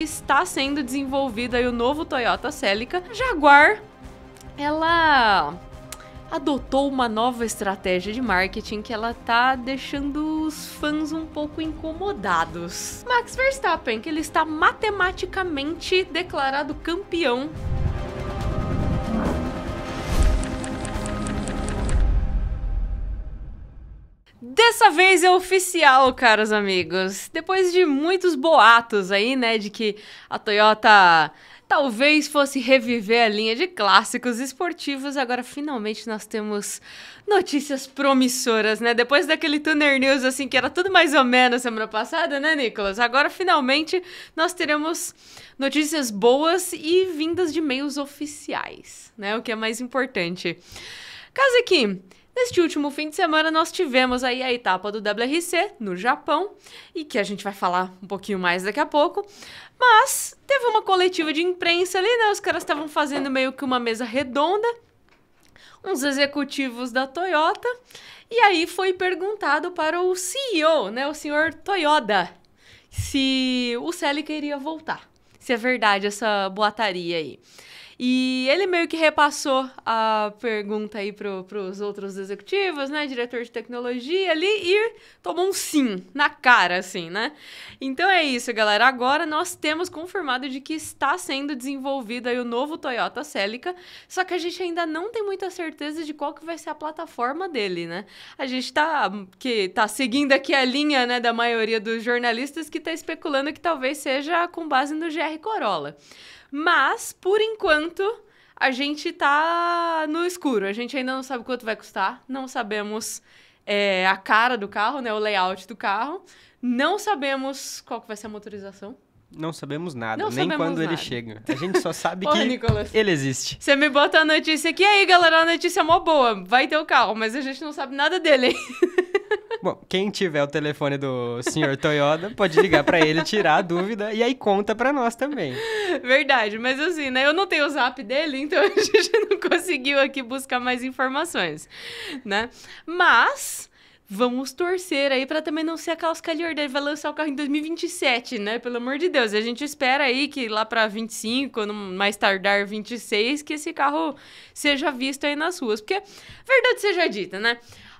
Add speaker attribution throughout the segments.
Speaker 1: está sendo desenvolvido aí o novo Toyota Celica. A Jaguar, ela adotou uma nova estratégia de marketing que ela tá deixando os fãs um pouco incomodados. Max Verstappen, que ele está matematicamente declarado campeão Dessa vez é oficial, caros amigos. Depois de muitos boatos aí, né, de que a Toyota talvez fosse reviver a linha de clássicos esportivos, agora finalmente nós temos notícias promissoras, né? Depois daquele Tuner News, assim, que era tudo mais ou menos semana passada, né, Nicolas? Agora finalmente nós teremos notícias boas e vindas de meios oficiais, né? O que é mais importante. Caso aqui, Neste último fim de semana nós tivemos aí a etapa do WRC no Japão e que a gente vai falar um pouquinho mais daqui a pouco, mas teve uma coletiva de imprensa ali, né? Os caras estavam fazendo meio que uma mesa redonda, uns executivos da Toyota, e aí foi perguntado para o CEO, né, o senhor Toyoda, se o Celica iria voltar. Se é verdade essa boataria aí. E ele meio que repassou a pergunta aí para os outros executivos, né? Diretor de tecnologia ali e tomou um sim na cara, assim, né? Então é isso, galera. Agora nós temos confirmado de que está sendo desenvolvido aí o novo Toyota Celica, só que a gente ainda não tem muita certeza de qual que vai ser a plataforma dele, né? A gente tá, que tá seguindo aqui a linha, né, da maioria dos jornalistas que está especulando que talvez seja com base no GR Corolla. Mas, por enquanto, a gente tá no escuro. A gente ainda não sabe quanto vai custar. Não sabemos é, a cara do carro, né? O layout do carro. Não sabemos qual que vai ser a motorização.
Speaker 2: Não sabemos nada, não nem sabemos quando nada. ele chega. A gente só sabe que Nicolas, ele existe.
Speaker 1: Você me bota a notícia aqui, aí galera, a notícia é mó boa, vai ter o carro, mas a gente não sabe nada dele.
Speaker 2: Bom, quem tiver o telefone do senhor Toyota pode ligar para ele, tirar a dúvida e aí conta para nós também.
Speaker 1: Verdade, mas assim, né? Eu não tenho o zap dele, então a gente não conseguiu aqui buscar mais informações, né? Mas vamos torcer aí para também não ser aquelas calhor né? Ele Vai lançar o carro em 2027, né? Pelo amor de Deus. A gente espera aí que lá para 25, no mais tardar 26, que esse carro seja visto aí nas ruas. Porque, verdade seja dita, né?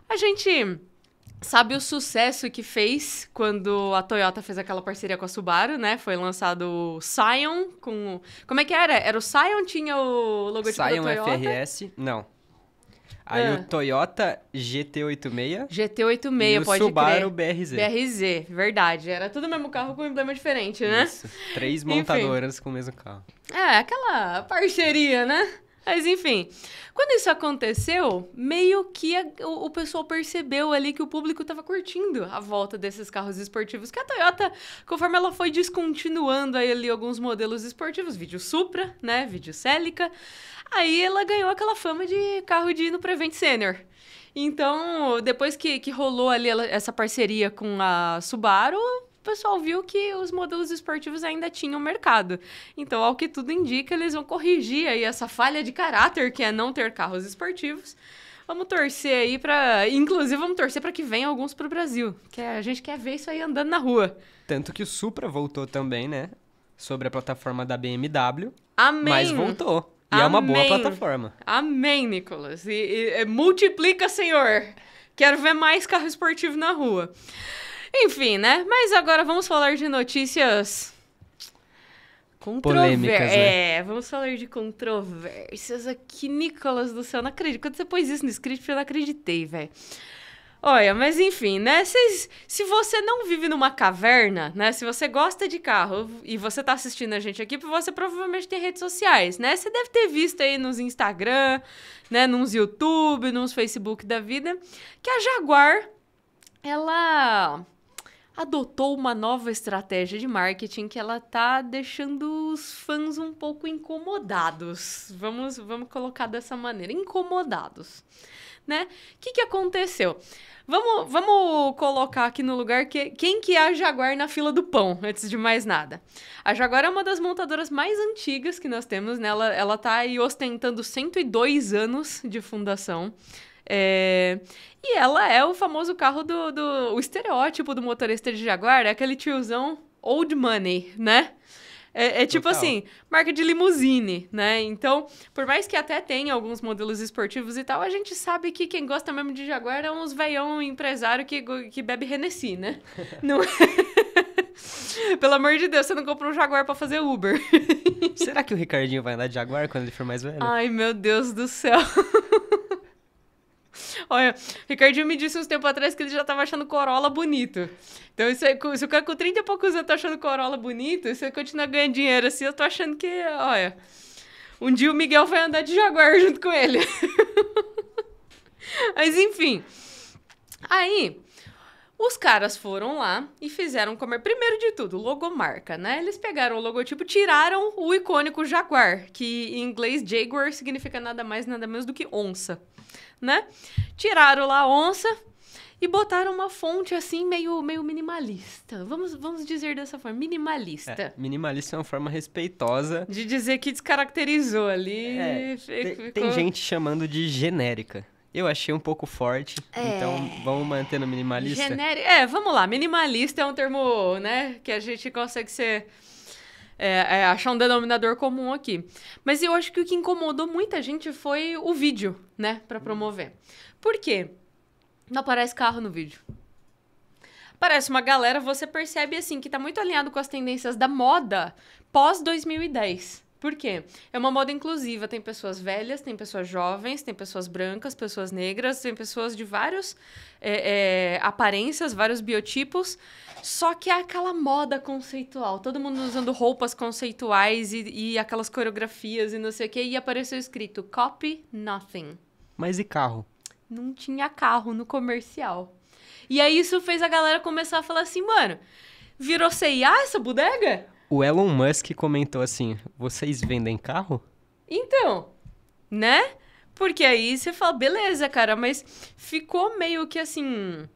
Speaker 1: A gente Sabe o sucesso que fez quando a Toyota fez aquela parceria com a Subaru, né? Foi lançado o Scion com... Como é que era? Era o Scion, tinha o logotipo Scion da Toyota? Scion FRS,
Speaker 2: não. Aí ah. o Toyota GT86.
Speaker 1: GT86, e o pode Subaru crer. BRZ. BRZ, verdade. Era tudo o mesmo carro com um emblema diferente, né? Isso.
Speaker 2: Três montadoras Enfim. com o mesmo carro.
Speaker 1: É, aquela parceria, né? Mas enfim, quando isso aconteceu, meio que a, o, o, pessoal percebeu ali que o público estava curtindo a volta desses carros esportivos. Que a Toyota, conforme ela foi descontinuando aí, ali alguns modelos esportivos, vídeo Supra, né, vídeo Celica, aí ela ganhou aquela fama de carro de no Prevent Senior. Então, depois que, que rolou ali ela, essa parceria com a Subaru, pessoal viu que os modelos esportivos ainda tinham mercado. Então, ao que tudo indica, eles vão corrigir aí essa falha de caráter que é não ter carros esportivos vamos torcer aí para, inclusive vamos torcer para que venham alguns para o Brasil, que a gente quer ver isso aí andando na rua.
Speaker 2: Tanto que o Supra voltou também, né? Sobre a plataforma da BMW. Amém. Mas voltou. E Amém. é uma boa plataforma.
Speaker 1: Amém, Nicolas. E, e, multiplica, Senhor. Quero ver mais carro esportivo na rua. Enfim, né? Mas agora vamos falar de notícias. Polêmicas, né? É, vamos falar de controvérsias aqui, Nicolas do céu. Não acredito. Quando você pôs isso no script, eu não acreditei, velho. Olha, mas enfim, né? Cês, se você não vive numa caverna, né? Se você gosta de carro e você tá assistindo a gente aqui, você provavelmente tem redes sociais, né? Você deve ter visto aí nos Instagram, né? Nos YouTube, nos Facebook da vida, que a Jaguar, ela adotou uma nova estratégia de marketing que ela tá deixando os fãs um pouco incomodados. Vamos, vamos colocar dessa maneira, incomodados. Né? O que, que aconteceu? Vamos, vamos colocar aqui no lugar que, quem que é a Jaguar na fila do pão, antes de mais nada. A Jaguar é uma das montadoras mais antigas que nós temos, né? Ela, ela tá aí ostentando 102 anos de fundação. É... E ela é o famoso carro do, do. O estereótipo do motorista de Jaguar é aquele tiozão old money, né? É, é tipo Total. assim, marca de limusine, né? Então, por mais que até tenha alguns modelos esportivos e tal, a gente sabe que quem gosta mesmo de Jaguar é uns veião empresário que, que bebe Renessi, né? não é? Pelo amor de Deus, você não comprou um Jaguar para fazer
Speaker 2: Uber. Será que o Ricardinho vai andar de Jaguar quando ele for mais velho?
Speaker 1: Ai, meu Deus do céu. Olha, Ricardinho me disse uns tempos atrás que ele já estava achando Corolla bonito. Então, isso aí, se o cara com 30 e poucos anos tá achando Corolla bonito, se ele continuar ganhando dinheiro assim, eu tô achando que, olha. Um dia o Miguel vai andar de Jaguar junto com ele. Mas enfim. Aí, os caras foram lá e fizeram comer, primeiro de tudo, logomarca, né? Eles pegaram o logotipo, tiraram o icônico jaguar, que em inglês jaguar significa nada mais, nada menos do que onça, né? Tiraram lá a onça e botaram uma fonte assim meio meio minimalista. Vamos vamos dizer dessa forma, minimalista. É,
Speaker 2: minimalista é uma forma respeitosa de
Speaker 1: dizer que descaracterizou ali. É, ficou... tem, tem gente
Speaker 2: chamando de genérica. Eu achei um pouco forte, é... então vamos manter no minimalista. Generi...
Speaker 1: É, vamos lá, minimalista é um termo, né, que a gente consegue ser é, é, achar um denominador comum aqui. Mas eu acho que o que incomodou muita gente foi o vídeo, né, para promover. Por quê? Não aparece carro no vídeo. Parece uma galera, você percebe assim que tá muito alinhado com as tendências da moda pós 2010. Por quê? É uma moda inclusiva, tem pessoas velhas, tem pessoas jovens, tem pessoas brancas, pessoas negras, tem pessoas de várias é, é, aparências, vários biotipos, só que é aquela moda conceitual, todo mundo usando roupas conceituais e, e aquelas coreografias e não sei o quê, e apareceu escrito copy nothing.
Speaker 2: Mas e carro?
Speaker 1: Não tinha carro no comercial. E aí isso fez a galera começar a falar assim, mano, virou CIA essa bodega?
Speaker 2: O Elon Musk comentou assim: vocês vendem carro?
Speaker 1: Então, né? Porque aí você fala, beleza, cara, mas ficou meio que assim.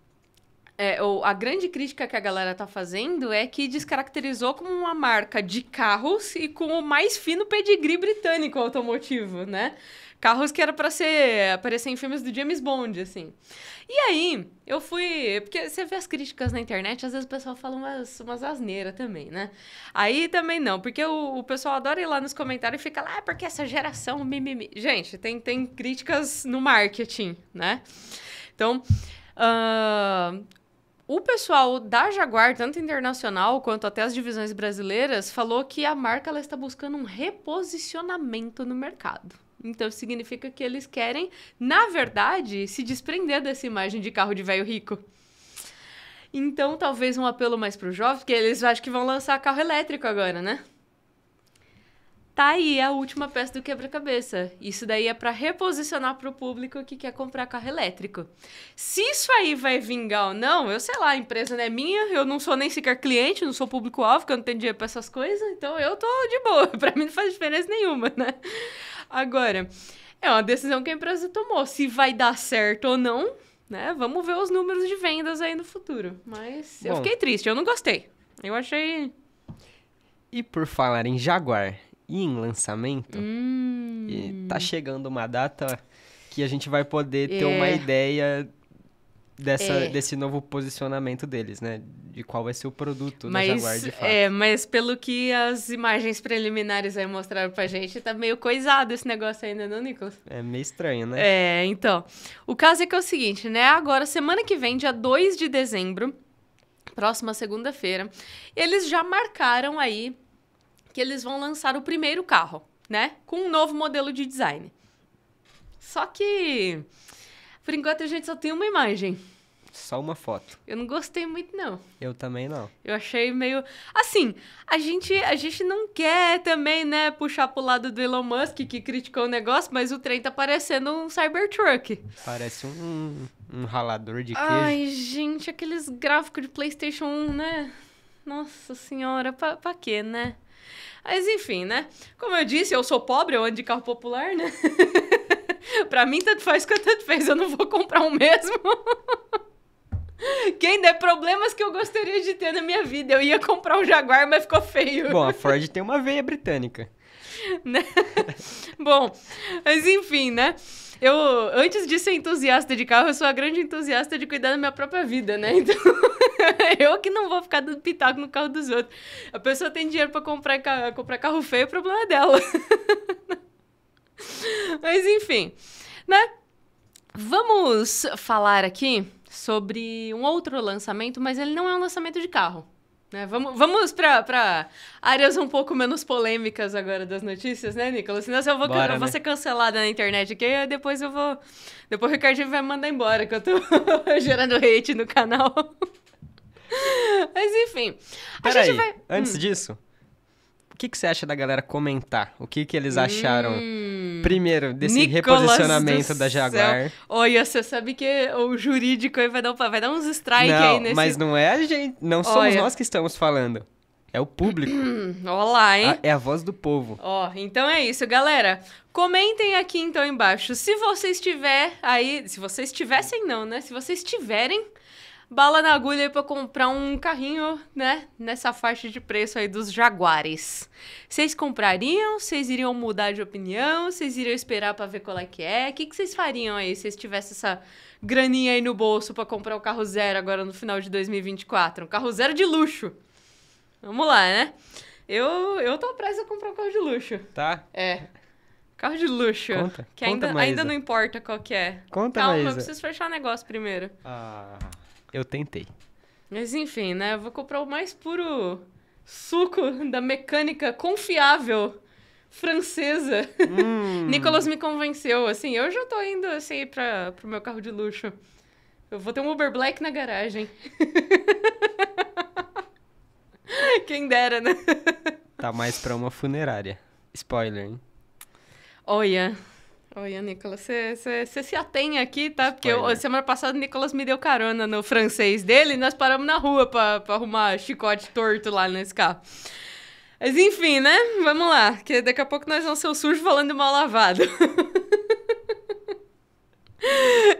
Speaker 1: É, a grande crítica que a galera tá fazendo é que descaracterizou como uma marca de carros e com o mais fino pedigree britânico automotivo, né? Carros que era para ser aparecer em filmes do James Bond, assim. E aí, eu fui. Porque você vê as críticas na internet, às vezes o pessoal fala umas, umas asneiras também, né? Aí também não, porque o, o pessoal adora ir lá nos comentários e fica lá, ah, porque essa geração mimimi. Gente, tem, tem críticas no marketing, né? Então. Uh, o pessoal da Jaguar, tanto internacional quanto até as divisões brasileiras, falou que a marca ela está buscando um reposicionamento no mercado. Então significa que eles querem, na verdade, se desprender dessa imagem de carro de velho rico. Então, talvez um apelo mais para os jovens, porque eles acham que vão lançar carro elétrico agora, né? Tá aí a última peça do quebra-cabeça. Isso daí é para reposicionar para o público que quer comprar carro elétrico. Se isso aí vai vingar ou não, eu sei lá, a empresa não é minha, eu não sou nem sequer cliente, não sou público-alvo, que eu não tenho dinheiro para essas coisas, então eu tô de boa. Para mim não faz diferença nenhuma, né? Agora, é uma decisão que a empresa tomou. Se vai dar certo ou não, né? Vamos ver os números de vendas aí no futuro. Mas Bom, eu fiquei triste, eu não gostei. Eu achei.
Speaker 2: E por falar em Jaguar e em lançamento, hum... tá chegando uma data que a gente vai poder ter é... uma ideia dessa, é. desse novo posicionamento deles, né? De qual vai ser o produto mas, da Jaguar, de é, fato.
Speaker 1: É, mas pelo que as imagens preliminares aí mostraram pra gente, tá meio coisado esse negócio ainda, não, Nicolas?
Speaker 2: É meio estranho, né? É,
Speaker 1: então. O caso é que é o seguinte, né? Agora, semana que vem, dia 2 de dezembro, próxima segunda-feira, eles já marcaram aí que eles vão lançar o primeiro carro, né? Com um novo modelo de design. Só que por enquanto a gente só tem uma imagem.
Speaker 2: Só uma foto.
Speaker 1: Eu não gostei muito, não.
Speaker 2: Eu também não.
Speaker 1: Eu achei meio. Assim, a gente, a gente não quer também, né, puxar pro lado do Elon Musk, que criticou o negócio, mas o trem tá parecendo um Cybertruck.
Speaker 2: Parece um, um ralador de queijo. Ai,
Speaker 1: gente, aqueles gráficos de PlayStation 1, né? Nossa senhora, pra, pra quê, né? Mas enfim, né? Como eu disse, eu sou pobre, eu ando de carro popular, né? pra mim, tanto faz quanto tanto fez. Eu não vou comprar um mesmo. Quem der problemas que eu gostaria de ter na minha vida. Eu ia comprar um Jaguar, mas ficou feio. Bom, a
Speaker 2: Ford tem uma veia britânica.
Speaker 1: Né? Bom, mas enfim, né? Eu, antes de ser entusiasta de carro, eu sou a grande entusiasta de cuidar da minha própria vida, né? Então, eu que não vou ficar dando pitaco no carro dos outros. A pessoa tem dinheiro para comprar, comprar carro feio, o problema é dela. Mas enfim, né? Vamos falar aqui sobre um outro lançamento, mas ele não é um lançamento de carro. Né? Vamos, vamos para áreas um pouco menos polêmicas agora das notícias, né, Nicolas? Senão eu vou, Bora, eu né? vou ser cancelada na internet aqui, e depois eu vou. Depois o Ricardinho vai me mandar embora, que eu tô gerando hate no canal. mas enfim. Peraí, vai... Antes hum.
Speaker 2: disso, que, que você acha da galera comentar? O que, que eles acharam, hum, primeiro, desse Nicolas reposicionamento da Jaguar?
Speaker 1: Olha, você sabe que o jurídico vai dar, vai dar uns strikes aí nesse... mas
Speaker 2: não é a gente, não somos Olha. nós que estamos falando. É o público.
Speaker 1: Olá, hein? A, ah,
Speaker 2: é a voz do povo.
Speaker 1: Ó, oh, então é isso, galera. Comentem aqui então embaixo. Se vocês tiverem aí, se vocês tivessem não, né? Se vocês tiverem bala na agulha aí para comprar um carrinho, né? Nessa faixa de preço aí dos Jaguares. Vocês comprariam? Vocês iriam mudar de opinião? Vocês iriam esperar para ver qual é que é? O que, que vocês fariam aí se vocês tivessem essa graninha aí no bolso para comprar o carro zero agora no final de 2024? Um carro zero de luxo. Vamos lá, né? Eu, eu tô presa a comprar um carro de luxo. Tá? É.
Speaker 2: Carro de luxo. Conta, que conta, ainda, Maísa. ainda não
Speaker 1: importa qual que é. Conta, Calma, Maísa. eu preciso fechar o negócio primeiro.
Speaker 2: Ah eu tentei.
Speaker 1: Mas enfim, né? Eu vou comprar o mais puro suco da mecânica confiável francesa. Hum. Nicolas me convenceu, assim, eu já tô indo assim para pro meu carro de luxo. Eu vou ter um Uber Black na garagem. Quem dera, né?
Speaker 2: Tá mais pra uma funerária. Spoiler, hein?
Speaker 1: Olha. Yeah. Olha, Nicolas, você se atém aqui, tá? Porque eu, semana passada o Nicolas me deu carona no francês dele e nós paramos na rua para arrumar chicote torto lá nesse carro. Mas enfim, né? Vamos lá, que daqui a pouco nós vamos ser o sujo falando de mal lavado.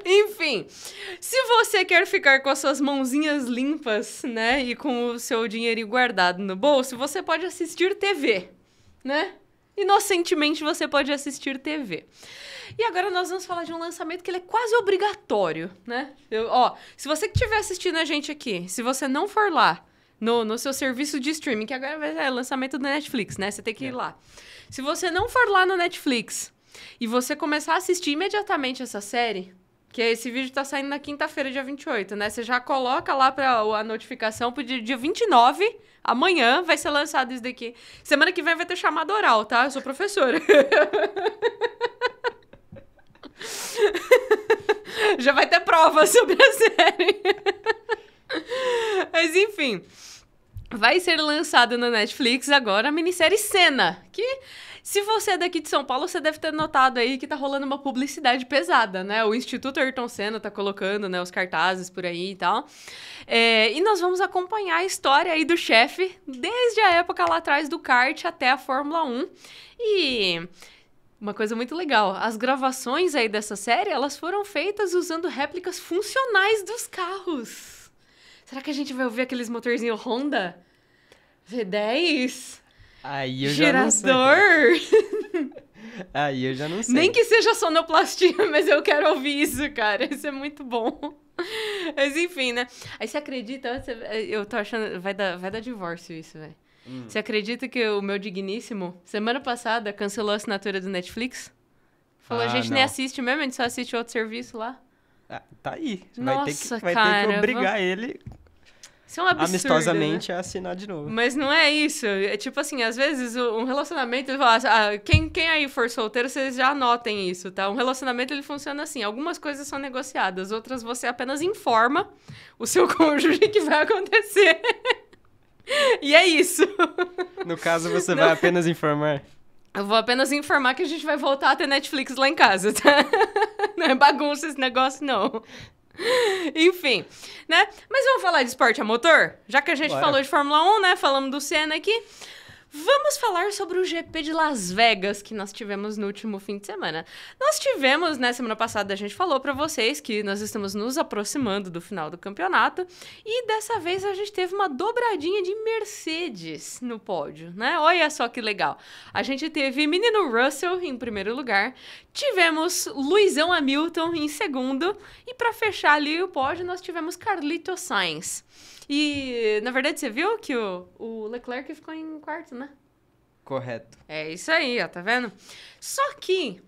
Speaker 1: Enfim, se você quer ficar com as suas mãozinhas limpas, né, e com o seu dinheiro guardado no bolso, você pode assistir TV, né? Inocentemente você pode assistir TV. E agora nós vamos falar de um lançamento que ele é quase obrigatório, né? Eu, ó, se você que estiver assistindo a gente aqui, se você não for lá no, no seu serviço de streaming, que agora é lançamento da Netflix, né? Você tem que é. ir lá. Se você não for lá no Netflix e você começar a assistir imediatamente essa série, que é esse vídeo tá saindo na quinta-feira, dia 28, né? Você já coloca lá para a notificação pro dia, dia 29. Amanhã vai ser lançado isso daqui. Semana que vem vai ter chamada oral, tá? Eu sou professora. Já vai ter prova sobre a série. Mas enfim. Vai ser lançada na Netflix agora a minissérie Cena, que se você é daqui de São Paulo, você deve ter notado aí que tá rolando uma publicidade pesada, né? O Instituto Ayrton Senna tá colocando, né, os cartazes por aí e tal. É, e nós vamos acompanhar a história aí do chefe, desde a época lá atrás do kart até a Fórmula 1. E uma coisa muito legal, as gravações aí dessa série, elas foram feitas usando réplicas funcionais dos carros. Será que a gente vai ouvir aqueles motorzinho Honda? V10?
Speaker 2: Aí eu Girador. Aí eu já não sei. Nem
Speaker 1: que seja sonoplastia, mas eu quero ouvir isso, cara. Isso é muito bom. Mas enfim, né? Aí você acredita, eu tô achando. Vai dar, vai dar divórcio isso, velho. Hum. Você acredita que o meu digníssimo, semana passada, cancelou a assinatura do Netflix? Falou, ah, a gente não. nem assiste mesmo, a gente só assiste outro serviço lá.
Speaker 2: Ah, tá aí. Nossa, vai ter que, vai cara, ter que obrigar ele
Speaker 1: isso é um absurdo, né? Amistosamente
Speaker 2: né? assinar de novo.
Speaker 1: Mas não é isso. É tipo assim, às vezes um relacionamento, ah, quem, quem aí for solteiro, vocês já notem isso, tá? Um relacionamento ele funciona assim. Algumas coisas são negociadas, outras você apenas informa o seu cônjuge que vai acontecer. E é isso.
Speaker 2: No caso, você Não. vai apenas informar.
Speaker 1: Eu vou apenas informar que a gente vai voltar a ter Netflix lá em casa, tá? Não é bagunça esse negócio, não. Enfim, né? Mas vamos falar de esporte a motor? Já que a gente Bora. falou de Fórmula 1, né? Falamos do Senna aqui. Vamos falar sobre o GP de Las Vegas que nós tivemos no último fim de semana. Nós tivemos, né, semana passada a gente falou para vocês que nós estamos nos aproximando do final do campeonato e dessa vez a gente teve uma dobradinha de Mercedes no pódio, né? Olha só que legal. A gente teve menino Russell em primeiro lugar, Tivemos Luizão Hamilton em segundo. E para fechar ali o pódio, nós tivemos Carlito Sainz. E, na verdade, você viu que o, o Leclerc ficou em quarto, né? Correto. É isso aí, ó, tá vendo? Só que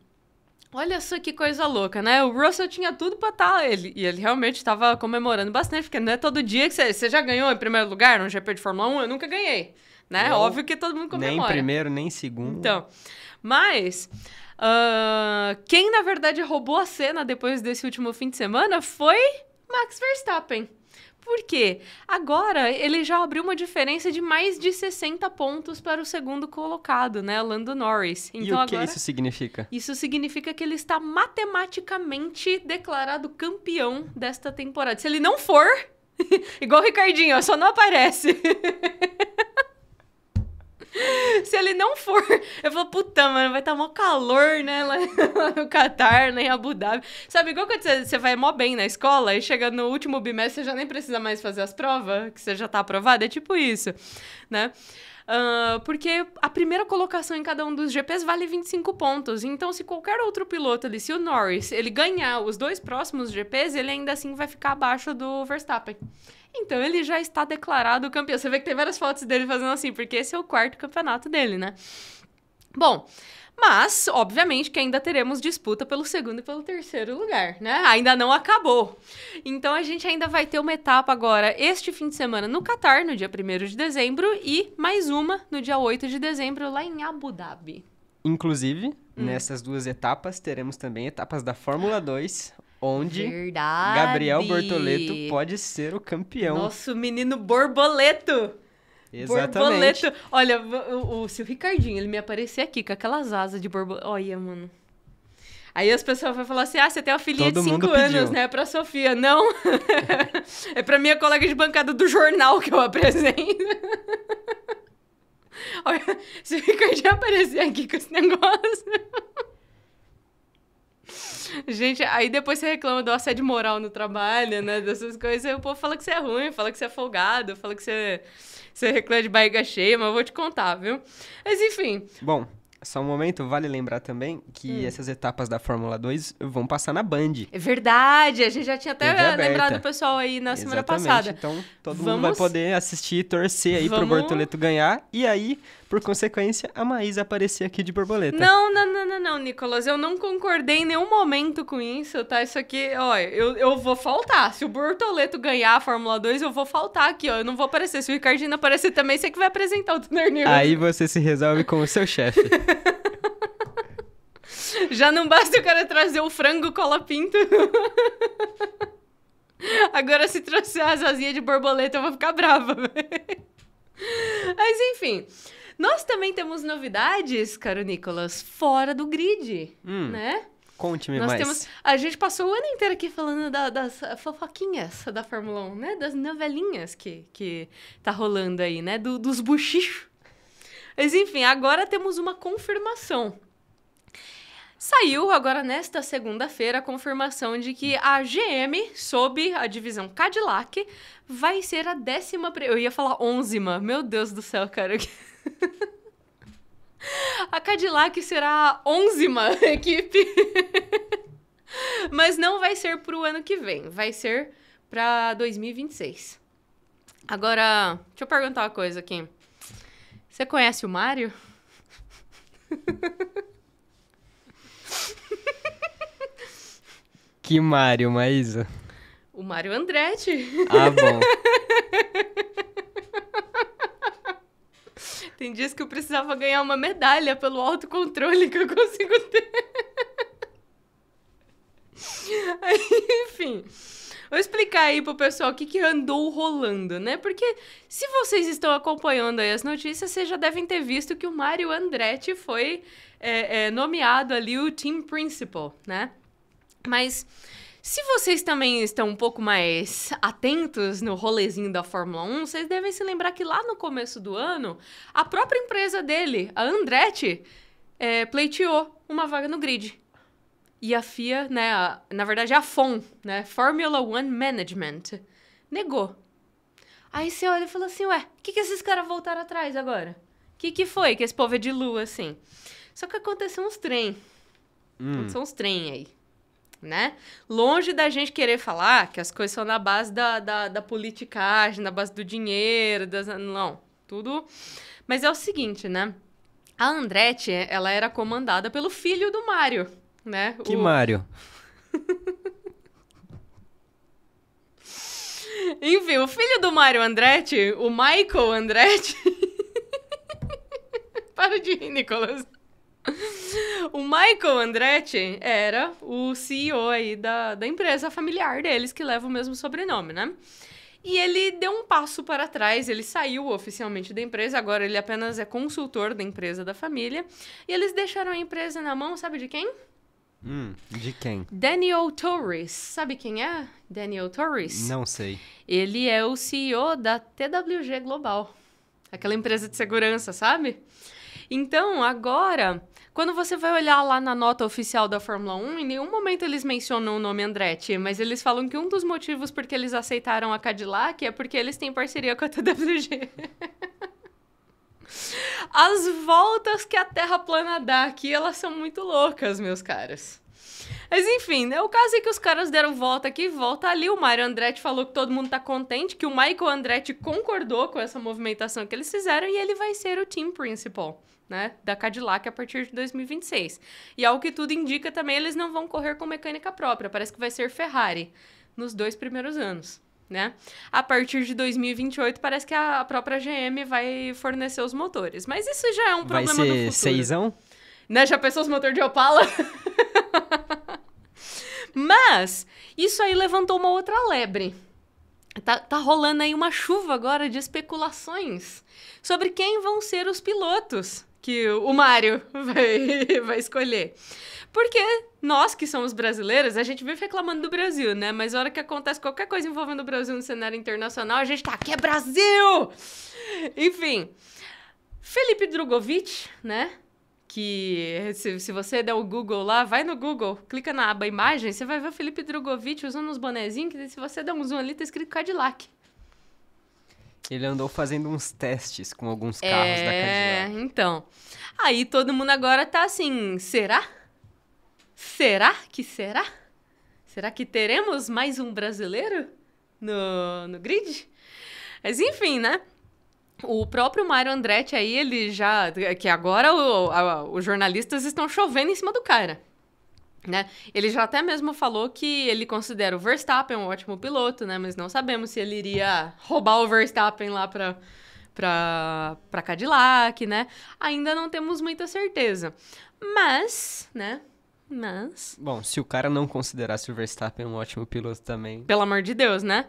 Speaker 1: Olha só que coisa louca, né? O Russell tinha tudo pra estar tá, ele. E ele realmente estava comemorando bastante, porque não é todo dia que você já ganhou em primeiro lugar no GP de Fórmula 1. Eu nunca ganhei, né? Óbvio que todo mundo comemora. Nem primeiro,
Speaker 2: nem segundo. Então,
Speaker 1: mas Uh, quem, na verdade, roubou a cena depois desse último fim de semana foi Max Verstappen. Por quê? Agora ele já abriu uma diferença de mais de 60 pontos para o segundo colocado, né? Lando Norris. Então, e o que agora, isso
Speaker 2: significa?
Speaker 1: Isso significa que ele está matematicamente declarado campeão desta temporada. Se ele não for, igual o Ricardinho, só não aparece. Se ele não for, eu falo, puta, mano, vai estar tá mó calor, né? Lá, no Catar, né? Em Abu Dhabi. Sabe igual quando você, você vai mó bem na escola e chega no último bimestre, você já nem precisa mais fazer as provas, que você já tá aprovado? É tipo isso, né? Uh, porque a primeira colocação em cada um dos GPs vale 25 pontos. Então, se qualquer outro piloto ali, se o Norris, ele ganhar os dois próximos GPs, ele ainda assim vai ficar abaixo do Verstappen. Então ele já está declarado campeão. Você vê que tem várias fotos dele fazendo assim, porque esse é o quarto campeonato dele, né? Bom, mas, obviamente, que ainda teremos disputa pelo segundo e pelo terceiro lugar, né? Ainda não acabou. Então a gente ainda vai ter uma etapa agora este fim de semana no Catar, no dia 1 de dezembro, e mais uma no dia 8 de dezembro, lá em Abu Dhabi.
Speaker 2: Inclusive, hum. nessas duas etapas, teremos também etapas da Fórmula 2, Onde
Speaker 1: Verdade. Gabriel Bortoleto
Speaker 2: pode ser o campeão. Nosso
Speaker 1: menino borboleto!
Speaker 2: Exatamente.
Speaker 1: Borboleto. Olha, o, o, se o Ricardinho ele me aparecer aqui com aquelas asas de borboleta. Olha, mano. Aí as pessoas vão falar assim: ah, você tem uma filhinha Todo de 5 anos, né? É pra Sofia. Não. é pra minha colega de bancada do jornal que eu apresento. Olha, se o Ricardinho aparecer aqui com esse negócio. Gente, aí depois você reclama do assédio moral no trabalho, né? Dessas coisas, aí o povo fala que você é ruim, fala que você é folgado, fala que você, você reclama de barriga cheia, mas eu vou te contar, viu? Mas enfim.
Speaker 2: Bom, só um momento, vale lembrar também que hum. essas etapas da Fórmula 2 vão passar na Band. É
Speaker 1: verdade, a gente já tinha até lembrado o pessoal aí na Exatamente. semana passada. Então, todo Vamos... mundo vai
Speaker 2: poder assistir, torcer aí Vamos... pro Bortoleto ganhar. E aí, por consequência, a Maísa aparecia aqui de borboleta. Não,
Speaker 1: não, não, não, não, Nicolas. Eu não concordei em nenhum momento com isso, tá? Isso aqui, ó, eu, eu vou faltar. Se o Bortoleto ganhar a Fórmula 2, eu vou faltar aqui, ó. Eu não vou aparecer. Se o Ricardinho aparecer também, você que vai apresentar o Tuner News. Aí
Speaker 2: você se resolve com o seu chefe.
Speaker 1: Já não basta o cara trazer o frango cola-pinto. Agora, se trouxer a asinhas de borboleta, eu vou ficar brava, velho. Mas enfim. Nós também temos novidades, caro Nicolas, fora do grid, hum, né?
Speaker 2: Conte-me mais. Temos,
Speaker 1: a gente passou o ano inteiro aqui falando da, das fofoquinhas da Fórmula 1, né? Das novelinhas que, que tá rolando aí, né? Do, dos buchichos. Mas enfim, agora temos uma confirmação. Saiu agora nesta segunda-feira a confirmação de que a GM, sob a divisão Cadillac, vai ser a décima. Pre... Eu ia falar onzima. Meu Deus do céu, cara a Cadillac será a onzima equipe. Mas não vai ser pro ano que vem, vai ser para 2026. Agora, deixa eu perguntar uma coisa aqui. Você conhece o Mário?
Speaker 2: Que Mário, Maísa?
Speaker 1: O Mário Andretti. Ah, bom. Tem dias que eu precisava ganhar uma medalha pelo autocontrole que eu consigo ter. enfim. Vou explicar aí pro pessoal o que, que andou rolando, né? Porque se vocês estão acompanhando aí as notícias, vocês já devem ter visto que o Mário Andretti foi é, é, nomeado ali o team principal, né? Mas se vocês também estão um pouco mais atentos no rolezinho da Fórmula 1, vocês devem se lembrar que lá no começo do ano, a própria empresa dele, a Andretti, é, pleiteou uma vaga no grid. E a FIA, né, a, na verdade a FOM, né, Formula One Management, negou. Aí você olha e fala assim, ué, o que, que esses caras voltaram atrás agora? O que, que foi que esse povo é de lua, assim? Só que aconteceu uns trem. Hum. Aconteceu uns trem aí né? Longe da gente querer falar que as coisas são na base da, da, da politicagem, na base do dinheiro, das, não, tudo. Mas é o seguinte, né? A Andretti, ela era comandada pelo filho do Mário, né? Que o... Mário? Enfim, o filho do Mário Andretti, o Michael Andretti. Para de rir, Nicolas. O Michael Andretti era o CEO aí da, da empresa familiar deles, que leva o mesmo sobrenome, né? E ele deu um passo para trás, ele saiu oficialmente da empresa, agora ele apenas é consultor da empresa da família. E eles deixaram a empresa na mão, sabe de quem?
Speaker 2: Hum, de quem?
Speaker 1: Daniel Torres. Sabe quem é Daniel Torres? Não sei. Ele é o CEO da TWG Global, aquela empresa de segurança, sabe? Então, agora, quando você vai olhar lá na nota oficial da Fórmula 1, em nenhum momento eles mencionam o nome Andretti, mas eles falam que um dos motivos por que eles aceitaram a Cadillac é porque eles têm parceria com a TWG. As voltas que a Terra plana dá aqui, elas são muito loucas, meus caras. Mas enfim, né? O caso é que os caras deram volta aqui, volta ali. O Mário Andretti falou que todo mundo tá contente, que o Michael Andretti concordou com essa movimentação que eles fizeram e ele vai ser o Team principal né, da Cadillac a partir de 2026. E ao que tudo indica também, eles não vão correr com mecânica própria, parece que vai ser Ferrari nos dois primeiros anos. Né? A partir de 2028, parece que a própria GM vai fornecer os motores. Mas isso já é um vai problema ser do futuro.
Speaker 2: Seisão?
Speaker 1: Né? Já pensou os motores de Opala? Mas isso aí levantou uma outra lebre. Tá, tá, rolando aí uma chuva agora de especulações sobre quem vão ser os pilotos que o Mário vai, vai escolher. Porque nós que somos brasileiros, a gente vive reclamando do Brasil, né? Mas a hora que acontece qualquer coisa envolvendo o Brasil no cenário internacional, a gente tá aqui, é Brasil! Enfim, Felipe Drogovic, né? Que se, se você der o Google lá, vai no Google, clica na aba imagem, você vai ver o Felipe Drogovic usando uns bonezinhos, que se você der um zoom ali, tá escrito Cadillac.
Speaker 2: Ele andou fazendo uns testes com alguns é, carros é, da Cadillac.
Speaker 1: É, então. Aí todo mundo agora tá assim, será? Será que será? Será que teremos mais um brasileiro no, no grid? Mas enfim, né? O próprio Mário Andretti aí, ele já... Que agora o, a, os jornalistas estão chovendo em cima do cara. Né? Ele já até mesmo falou que ele considera o Verstappen um ótimo piloto, né? Mas não sabemos se ele iria roubar o Verstappen lá para para para Cadillac, né? Ainda não temos muita certeza. Mas, né, mas.
Speaker 2: Bom, se o cara não considerasse o Verstappen um ótimo piloto também.
Speaker 1: Pelo amor de Deus, né?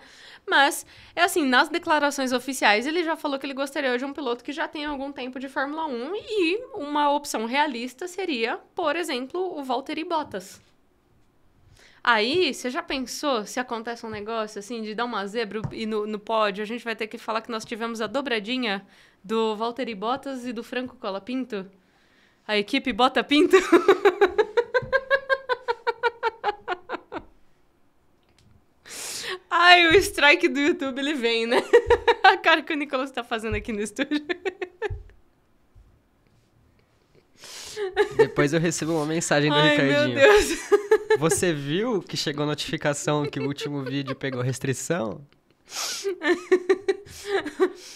Speaker 1: Mas, é assim, nas declarações oficiais, ele já falou que ele gostaria de um piloto que já tem algum tempo de Fórmula 1 e uma opção realista seria, por exemplo, o Valtteri Bottas. Aí, você já pensou se acontece um negócio assim de dar uma zebra e no, no pódio a gente vai ter que falar que nós tivemos a dobradinha do Valtteri Bottas e do Franco Colapinto? A equipe Bota Pinto? Ai, o strike do YouTube, ele vem, né? A cara que o Nicolas tá fazendo aqui no estúdio.
Speaker 2: Depois eu recebo uma mensagem do Ai, Ricardinho. Meu Deus. Você viu que chegou notificação que o último vídeo pegou restrição?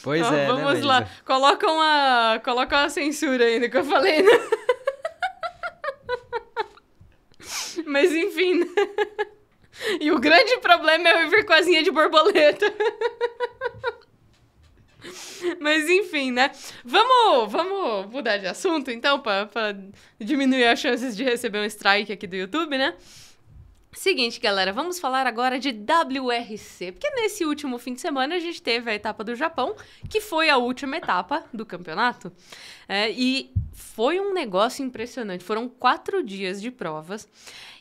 Speaker 2: Pois então, é. Né, vamos né, lá.
Speaker 1: Coloca uma, coloca uma censura aí no que eu falei, né? Mas enfim. Né? E o grande problema é eu viver com asinha de borboleta. Mas enfim, né? Vamos, vamos mudar de assunto então, para diminuir as chances de receber um strike aqui do YouTube, né? Seguinte, galera, vamos falar agora de WRC, porque nesse último fim de semana a gente teve a etapa do Japão, que foi a última etapa do campeonato, é, e foi um negócio impressionante. Foram quatro dias de provas,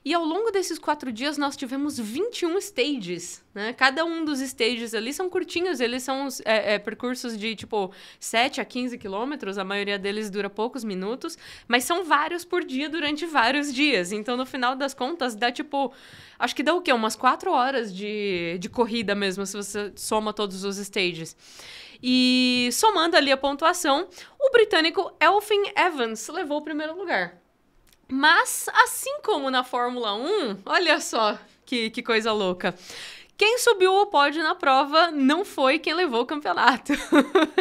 Speaker 1: e ao longo desses quatro dias, nós tivemos 21 stages, né? Cada um dos stages ali são curtinhos, eles são é, é, percursos de, tipo, 7 a 15 quilômetros, a maioria deles dura poucos minutos, mas são vários por dia durante vários dias. Então, no final das contas, dá, tipo, acho que dá o quê? Umas 4 horas de, de corrida mesmo, se você soma todos os stages. E somando ali a pontuação, o britânico Elfin Evans levou o primeiro lugar. Mas, assim como na Fórmula 1, olha só que, que coisa louca. Quem subiu ao pódio na prova não foi quem levou o campeonato.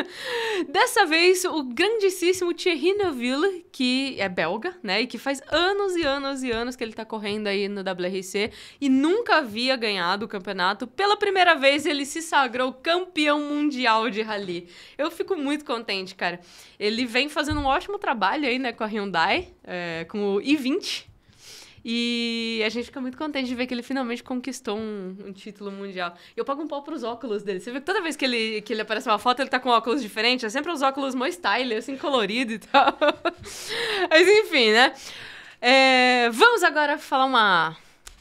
Speaker 1: Dessa vez, o grandíssimo Thierry Neuville, que é belga, né, e que faz anos e anos e anos que ele tá correndo aí no WRC e nunca havia ganhado o campeonato, pela primeira vez ele se sagrou campeão mundial de rally. Eu fico muito contente, cara. Ele vem fazendo um ótimo trabalho aí, né, com a Hyundai, é, com o i20, e a gente fica muito contente de ver que ele finalmente conquistou um, um título mundial. Eu pago um pau pros óculos dele. Você vê que toda vez que ele, que ele aparece uma foto, ele tá com óculos diferente. É sempre os óculos Mo Styler, assim, colorido e tal. Mas enfim, né? É, vamos agora falar uma,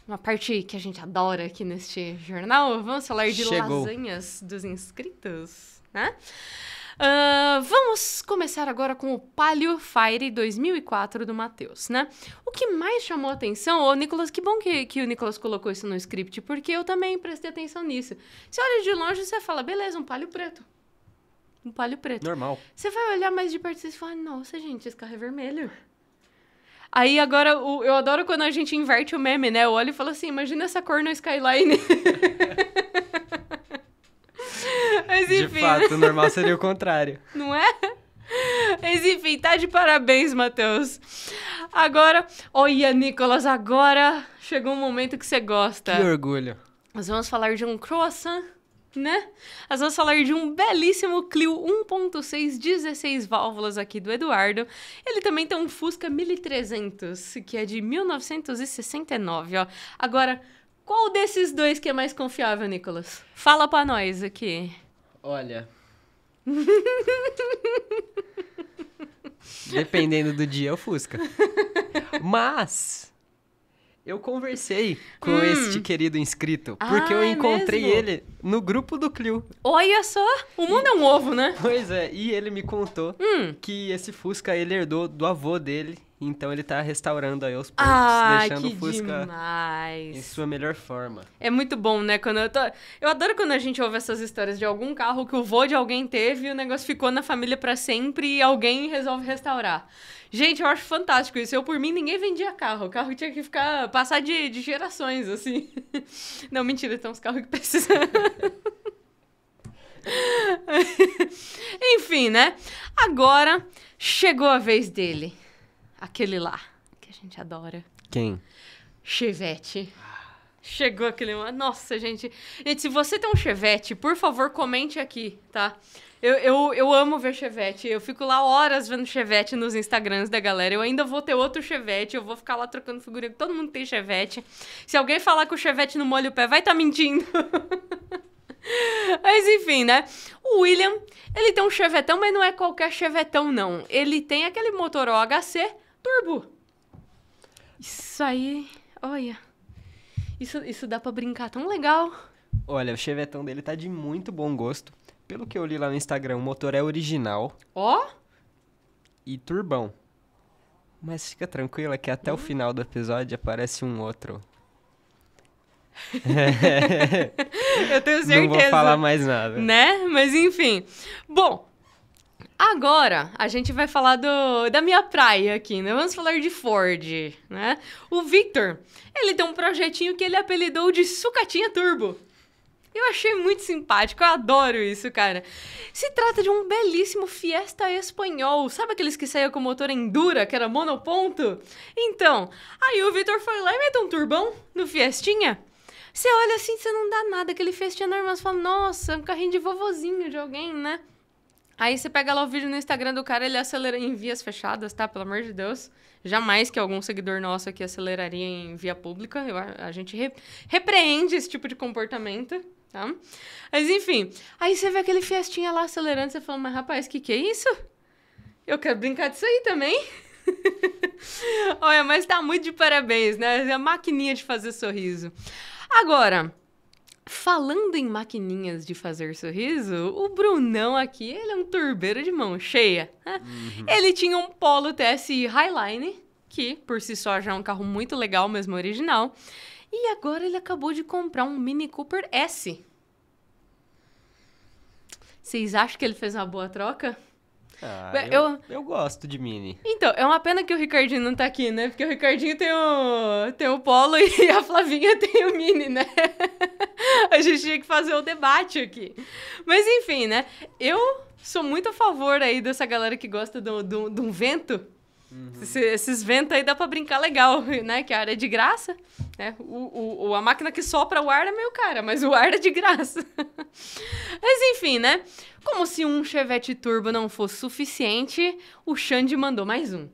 Speaker 1: uma parte que a gente adora aqui neste jornal. Vamos falar de Chegou. lasanhas dos inscritos, né? Uh, vamos começar agora com o Palio Fire 2004 do Matheus, né? O que mais chamou atenção, ô Nicolas, que bom que, que o Nicolas colocou isso no script, porque eu também prestei atenção nisso. Você olha de longe e você fala, beleza, um palio preto. Um palio preto. Normal. Você vai olhar mais de perto e você fala, nossa, gente, esse carro é vermelho. Aí agora, eu adoro quando a gente inverte o meme, né? Eu olho e falo assim, imagina essa cor no Skyline. Mas enfim. De fato, o normal seria o
Speaker 2: contrário.
Speaker 1: Não é? Mas enfim, tá de parabéns, Matheus. Agora, olha, Nicolas, agora chegou um momento que você
Speaker 2: gosta. Que orgulho.
Speaker 1: Nós vamos falar de um croissant, né? Nós vamos falar de um belíssimo Clio 1.6 16 válvulas aqui do Eduardo. Ele também tem um Fusca 1300, que é de 1969, ó. Agora, qual desses dois que é mais confiável, Nicolas? Fala pra nós aqui.
Speaker 2: Olha. Dependendo do dia, eu fusca. Mas eu conversei com hum. este querido inscrito, porque ah, eu é encontrei é ele no grupo do Clio. Olha só, o mundo e... é um ovo, né? Pois é, e ele me contou hum. que esse Fusca ele herdou do avô dele, então ele tá restaurando aí os pontos ah, deixando o Fusca
Speaker 1: demais. em sua
Speaker 2: melhor forma.
Speaker 1: É muito bom, né? Quando eu, tô... eu adoro quando a gente ouve essas histórias de algum carro que o vô de alguém teve e o negócio ficou na família para sempre e alguém resolve restaurar. Gente, eu acho fantástico isso. Eu, por mim, ninguém vendia carro. O carro tinha que ficar. passar de, de gerações, assim. Não, mentira, tem os carros que precisam. Enfim, né? Agora chegou a vez dele Aquele lá, que a gente adora. Quem? Chevette. Chegou aquele. Nossa, gente. Gente, se você tem um Chevette, por favor, comente aqui, tá? Eu, eu, eu amo ver Chevette. Eu fico lá horas vendo Chevette nos Instagrams da galera. Eu ainda vou ter outro Chevette. Eu vou ficar lá trocando figurinha. Todo mundo tem Chevette. Se alguém falar que o Chevette não molha o pé, vai estar tá mentindo. mas enfim, né? O William, ele tem um Chevetão, mas não é qualquer Chevetão, não. Ele tem aquele Motorola HC turbo. Isso aí, olha. Isso, isso dá para brincar tão legal.
Speaker 2: Olha, o chevetão dele tá de muito bom gosto. Pelo que eu li lá no Instagram, o motor é original. Ó! Oh? E turbão. Mas fica tranquila é que até o hum. final do episódio aparece um outro. eu tenho certeza. Não vou falar mais nada.
Speaker 1: Né? Mas enfim. Bom, Agora, a gente vai falar do, da minha praia aqui, né? Vamos falar de Ford, né? O Victor, ele tem um projetinho que ele apelidou de Sucatinha Turbo. Eu achei muito simpático, eu adoro isso, cara. Se trata de um belíssimo Fiesta espanhol. Sabe aqueles que saiam com motor Endura, que era monoponto? Então, aí o Victor foi lá e meteu um turbão no Fiestinha. Você olha assim, você não dá nada. Aquele Fiestinha normal, você fala, nossa, é um carrinho de vovozinho de alguém, né? Aí você pega lá o vídeo no Instagram do cara, ele acelera em vias fechadas, tá? Pelo amor de Deus. Jamais que algum seguidor nosso aqui aceleraria em via pública. Eu, a gente re, repreende esse tipo de comportamento, tá? Mas enfim, aí você vê aquele fiestinha lá acelerando, você fala, mas rapaz, que que é isso? Eu quero brincar disso aí também. Olha, mas tá muito de parabéns, né? É a maquininha de fazer sorriso. Agora, Falando em maquininhas de fazer sorriso, o Brunão aqui, ele é um turbeiro de mão cheia. Uhum. Ele tinha um Polo TSI Highline, que por si só já é um carro muito legal, mesmo original. E agora ele acabou de comprar um Mini Cooper S. Vocês acham que ele fez uma boa troca?
Speaker 2: Ah, eu, eu, eu, gosto de Mini.
Speaker 1: Então, é uma pena que o Ricardinho não tá aqui, né? Porque o Ricardinho tem o, tem o Polo e a Flavinha tem o Mini, né? a gente tinha que fazer o um debate aqui. Mas enfim, né? Eu sou muito a favor aí dessa galera que gosta de um vento. Uhum. Esse, esses ventos aí dá pra brincar legal, né? Que a área é de graça. Né? O, o, a máquina que sopra o ar é meio cara, mas o ar é de graça. mas enfim, né? Como se um Chevette Turbo não fosse suficiente, o Xande mandou mais um.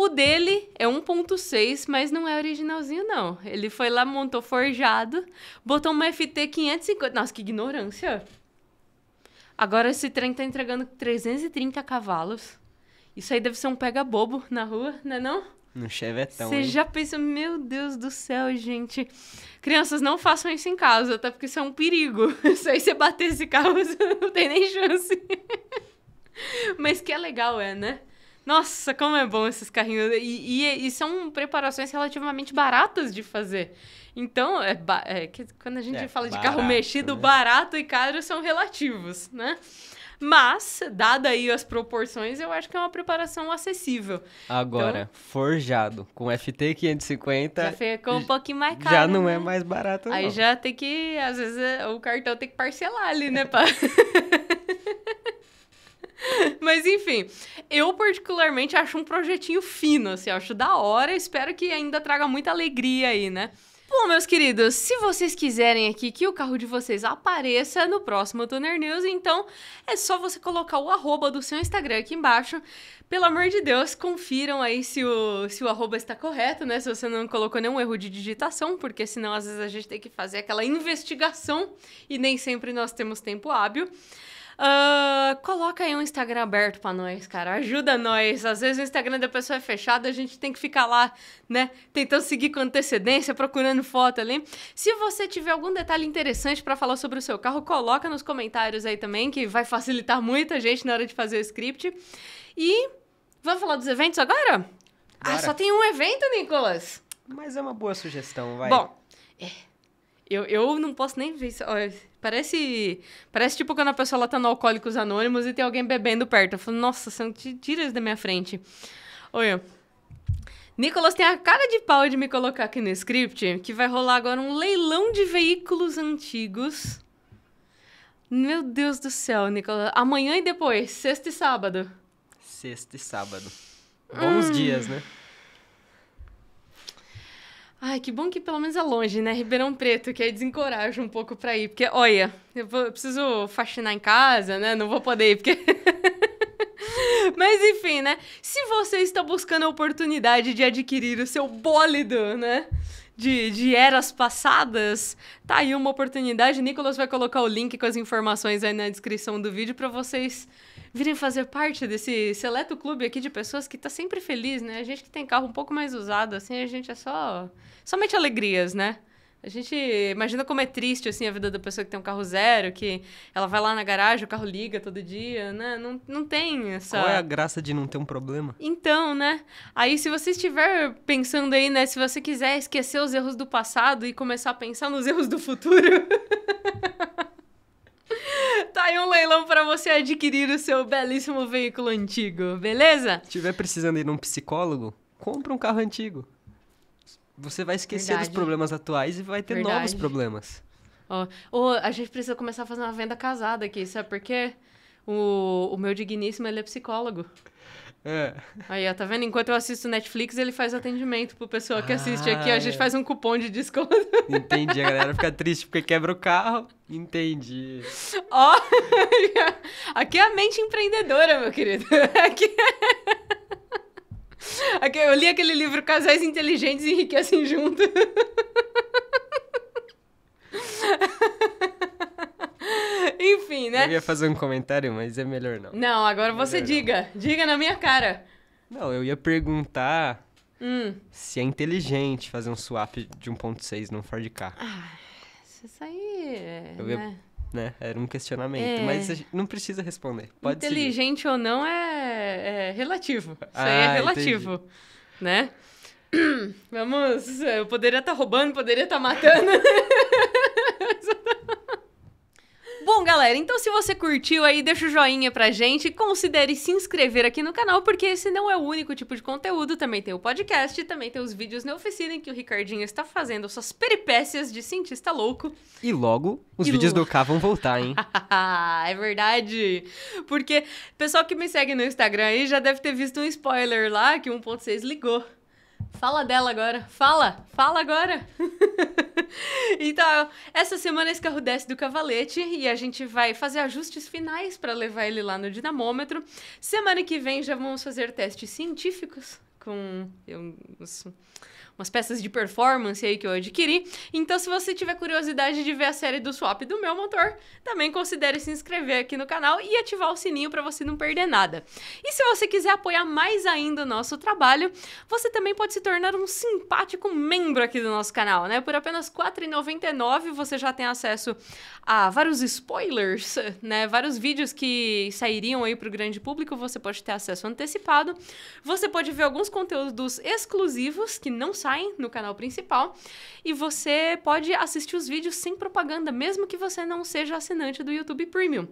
Speaker 1: O dele é 1.6, mas não é originalzinho, não. Ele foi lá, montou forjado, botou uma FT 550. Nossa, que ignorância! Agora esse trem tá entregando 330 cavalos. Isso aí deve ser um pega-bobo na rua, né, não
Speaker 2: é não? Um chevetão. Você já
Speaker 1: pensou, meu Deus do céu, gente. Crianças, não façam isso em casa, até tá? Porque isso é um perigo. Se aí você bater esse carro, você não tem nem chance. Mas que é legal, é, né? Nossa, como é bom esses carrinhos. E, e, é, e são preparações relativamente baratas de fazer. Então, é, é quando a gente é, fala de barato, carro mexido, né? barato e caro são relativos, né? Mas, dada aí as proporções, eu acho que é uma preparação acessível.
Speaker 2: Agora, então, forjado com FT 550. Já
Speaker 1: ficou um pouquinho mais caro. Já não é né? é
Speaker 2: mais barato, Aí não. já
Speaker 1: tem que, às vezes, o cartão tem que parcelar ali, né? Pra... Mas enfim, eu particularmente acho um projetinho fino, assim, acho da hora, espero que ainda traga muita alegria aí, né? Bom, meus queridos, se vocês quiserem aqui que o carro de vocês apareça no próximo Tuner News, então é só você colocar o arroba do seu Instagram aqui embaixo. Pelo amor de Deus, confiram aí se o, se o arroba está correto, né? Se você não colocou nenhum erro de digitação, porque senão às vezes a gente tem que fazer aquela investigação e nem sempre nós temos tempo hábil. Uh, coloca aí um Instagram aberto pra nós, cara. Ajuda nós. Às vezes o Instagram da pessoa é fechado, a gente tem que ficar lá, né? Tentando seguir com antecedência, procurando foto ali. Se você tiver algum detalhe interessante para falar sobre o seu carro, coloca nos comentários aí também, que vai facilitar muita gente na hora de fazer o script. E vamos falar dos eventos agora? Ah, só tem um evento, Nicolas.
Speaker 2: Mas é uma boa sugestão, vai. Bom, é,
Speaker 1: eu, eu não posso nem ver isso. parece, parece tipo quando a pessoa lá tá no Alcoólicos Anônimos e tem alguém bebendo perto. Eu falo, nossa, são tira isso da minha frente. Olha. Nicolas tem a cara de pau de me colocar aqui no script que vai rolar agora um leilão de veículos antigos. Meu Deus do céu, Nicolas. Amanhã e depois, sexta e sábado.
Speaker 2: Sexta e sábado. Bons hum. dias, né?
Speaker 1: Ai, que bom que pelo menos é longe, né? Ribeirão Preto, que aí desencoraja um pouco pra ir. Porque, olha, eu, vou, eu preciso faxinar em casa, né? Não vou poder ir, porque. Mas enfim, né? Se você está buscando a oportunidade de adquirir o seu bólido, né? De, de, eras passadas, tá aí uma oportunidade. Nicolas vai colocar o link com as informações aí na descrição do vídeo para vocês virem fazer parte desse seleto clube aqui de pessoas que está sempre feliz, né? A gente que tem carro um pouco mais usado, assim, a gente é só. somente alegrias, né? A gente imagina como é triste, assim, a vida da pessoa que tem um carro zero, que ela vai lá na garagem, o carro liga todo dia, né? Não, não tem essa... Qual é a
Speaker 2: graça de não ter um problema?
Speaker 1: Então, né? Aí, se você estiver pensando aí, né? Se você quiser esquecer os erros do passado e começar a pensar nos erros do futuro... Tá aí um leilão para você adquirir o seu belíssimo veículo antigo, beleza?
Speaker 2: Se tiver precisando ir num psicólogo, compra um carro antigo. Você vai esquecer Verdade. dos problemas atuais e vai ter Verdade. novos problemas.
Speaker 1: oh, a gente precisa começar a fazer uma venda casada aqui, sabe por quê? O, o meu digníssimo, ele é psicólogo. É. Aí, ó, tá vendo? Enquanto eu assisto Netflix, ele faz atendimento pro pessoal que ah, assiste aqui. Ó, A ah, gente é. faz um cupom de desconto.
Speaker 2: Entendi, a galera fica triste porque quebra o carro. Entendi.
Speaker 1: Ó, oh, aqui é a mente empreendedora, meu querido. Aqui é... Aqui, eu li aquele livro Casais Inteligentes Enriquecem Juntos. Enfim,
Speaker 2: né? Eu ia fazer um comentário, mas é melhor não.
Speaker 1: Não, agora é você diga. Não. Diga na minha cara.
Speaker 2: Não, eu ia perguntar hum. se é inteligente fazer um swap de 1.6 num Ford K.
Speaker 1: Ah, isso aí... É, ia, né?
Speaker 2: né? Era um questionamento, é. mas não precisa responder. Pode Inteligente
Speaker 1: seguir. ou não é, é relativo. Isso ah, aí é ah, relativo, entendi. né? Vamos, eu poderia estar tá roubando, poderia estar tá matando. Bom, galera, então se você curtiu aí, deixa o joinha pra gente, considere se inscrever aqui no canal, porque esse não é o único tipo de conteúdo, também tem o podcast, também tem os vídeos na oficina em que o Ricardinho está fazendo suas peripécias de cientista louco.
Speaker 2: E logo, os e vídeos logo. do K vão voltar, hein?
Speaker 1: é verdade! Porque pessoal que me segue no Instagram aí já deve ter visto um spoiler lá que 1.6 ligou. Fala dela agora, fala, fala agora! então, essa semana esse carro desce do cavalete e a gente vai fazer ajustes finais para levar ele lá no dinamômetro. Semana que vem já vamos fazer testes científicos com Eu umas peças de performance aí que eu adquiri. Então, se você tiver curiosidade de ver a série do swap do meu motor, também considere se inscrever aqui no canal e ativar o sininho para você não perder nada. E se você quiser apoiar mais ainda o nosso trabalho, você também pode se tornar um simpático membro aqui do nosso canal, né? Por apenas R$ 4,99 você já tem acesso a vários spoilers, né? Vários vídeos que sairiam aí para o grande público, você pode ter acesso antecipado. Você pode ver alguns conteúdos exclusivos que não saem no canal principal e você pode assistir os vídeos sem propaganda, mesmo que você não seja assinante do YouTube Premium.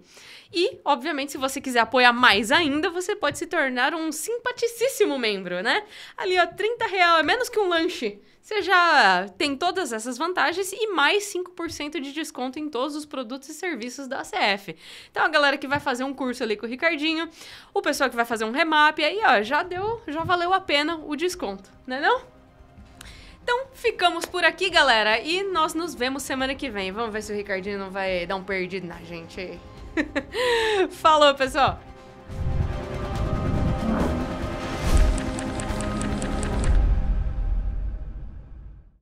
Speaker 1: E, obviamente, se você quiser apoiar mais ainda, você pode se tornar um simpaticíssimo membro, né? Ali, ó, 30 real é menos que um lanche. Você já tem todas essas vantagens e mais 5% de desconto em todos os produtos e serviços da ACF. Então a galera que vai fazer um curso ali com o Ricardinho, o pessoal que vai fazer um remap, aí ó, já deu, já valeu a pena o desconto, né não? É não? Então ficamos por aqui, galera. E nós nos vemos semana que vem. Vamos ver se o Ricardinho não vai dar um perdido na gente. Falou, pessoal!